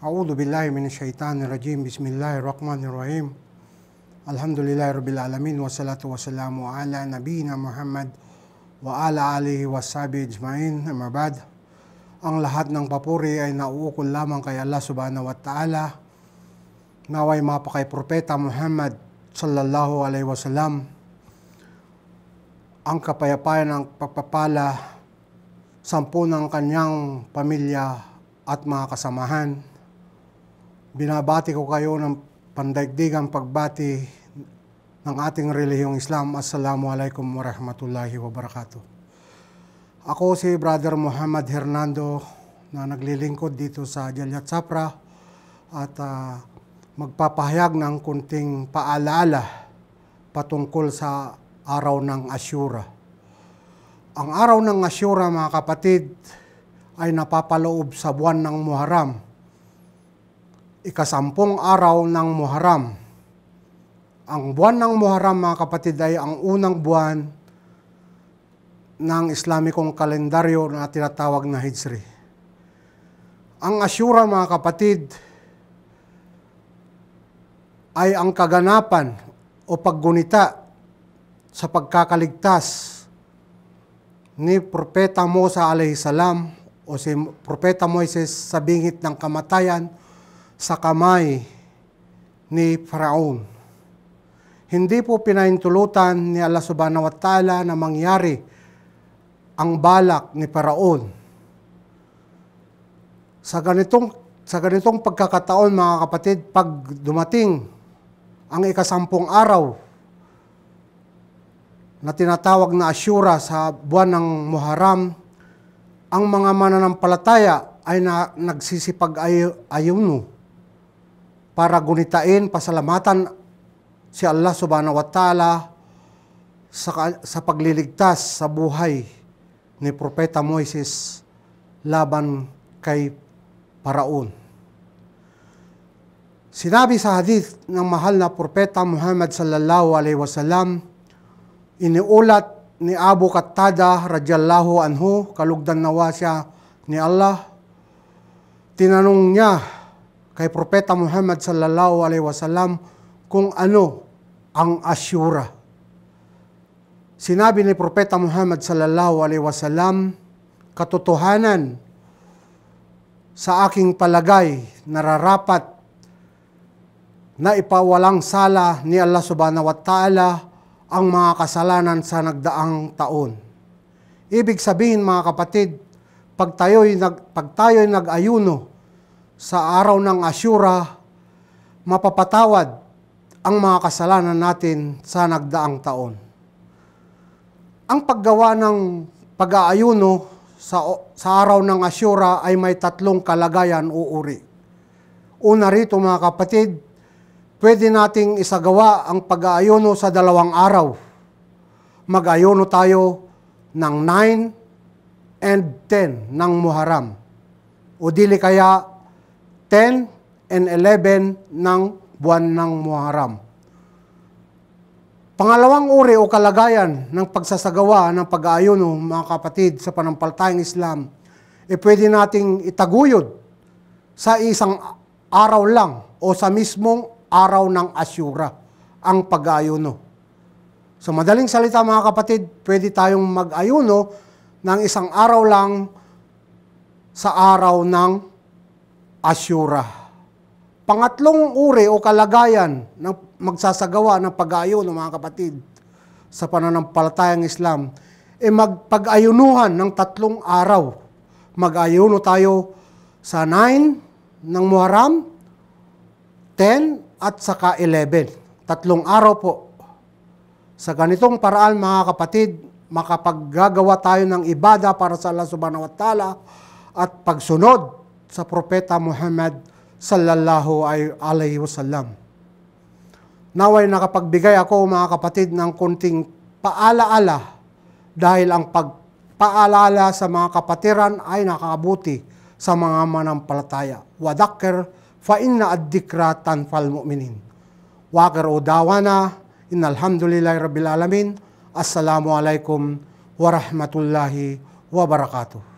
A'udhu billahi minasyaitanir rajim. Bismillahirrahmanirrahim. Alhamdulillahi rabbil alamin wassalatu wassalamu ala nabiyina Muhammad wa ala alihi washabi ajmain. Amma ba'd. Ang lahat ng papuri ay nauukol lamang kay Allah subhanahu wa ta'ala. Naway mapakay propeta Muhammad sallallahu alaihi wasallam. Ang kapayapaan ng pagpapala sampu ng kanyang pamilya at mga kasamahan Binabati ko kayo ng pandaigdigang pagbati ng ating relihiyong Islam. Assalamu alaikum warahmatullahi wabarakatuh. Ako si Brother Muhammad Hernando na naglilingkod dito sa Jalyat Sapra at uh, magpapahayag ng kunting paalala patungkol sa araw ng Asyura. Ang araw ng Asyura mga kapatid ay napapaloob sa buwan ng Muharram ikasampung araw ng Muharram. Ang buwan ng Muharram, mga kapatid, ay ang unang buwan ng Islamikong kalendaryo na tinatawag na Hijri. Ang Ashura, mga kapatid, ay ang kaganapan o paggunita sa pagkakaligtas ni Propeta Musa alayhi salam o si Propeta Moises sa bingit ng kamatayan sa kamay ni Faraon. Hindi po pinaintulutan ni Allah subhanahu wa ta'ala na mangyari ang balak ni Faraon. Sa ganitong, sa ganitong pagkakataon mga kapatid, pag dumating ang ikasampung araw na tinatawag na Ashura sa buwan ng Muharram, ang mga mananampalataya ay na, nagsisipag-ayuno. Ay, ayuno para gunitain, pasalamatan si Allah subhanahu wa ta'ala sa, sa pagliligtas sa buhay ni Propeta Moises laban kay Paraon. Sinabi sa hadith ng mahal na Propeta Muhammad sallallahu alaihi wasallam, iniulat ni Abu Kattada radiyallahu anhu, kalugdan nawa siya ni Allah, tinanong niya kay Propeta Muhammad sallallahu alaihi wasallam kung ano ang asyura. Sinabi ni Propeta Muhammad sallallahu alaihi wasallam, katotohanan sa aking palagay nararapat na ipawalang sala ni Allah subhanahu wa ta'ala ang mga kasalanan sa nagdaang taon. Ibig sabihin mga kapatid, pag tayo'y, nag, pag tayo'y nag-ayuno, sa araw ng Asyura, mapapatawad ang mga kasalanan natin sa nagdaang taon. Ang paggawa ng pag-aayuno sa, sa araw ng Asyura ay may tatlong kalagayan o uri. Una rito mga kapatid, pwede nating isagawa ang pag-aayuno sa dalawang araw. mag aayuno tayo ng 9 and 10 ng Muharram. O dili kaya 10 and 11 ng buwan ng Muharram. Pangalawang uri o kalagayan ng pagsasagawa ng pag-aayuno, mga kapatid, sa panampalatayang Islam, e pwede nating itaguyod sa isang araw lang o sa mismong araw ng Asyura, ang pag-aayuno. Sa so, madaling salita mga kapatid, pwede tayong mag-ayuno ng isang araw lang sa araw ng asyura. Pangatlong uri o kalagayan ng magsasagawa ng pag-aayon ng mga kapatid sa pananampalatayang Islam e magpag-ayunuhan ng tatlong araw. Mag-ayuno tayo sa 9 ng Muharram, 10 at saka 11. Tatlong araw po. Sa ganitong paraan mga kapatid, makapaggagawa tayo ng ibada para sa Allah subhanahu wa ta'ala at pagsunod sa Propeta Muhammad sallallahu alaihi wasallam. Naway nakapagbigay ako mga kapatid ng kunting paalaala dahil ang pagpaalala sa mga kapatiran ay nakaabuti sa mga manampalataya. Wadakir fa inna ad-dikra tanfal mu'minin. Wakir o dawana, innalhamdulillahi rabbil alamin, assalamu alaikum wa rahmatullahi wa barakatuh.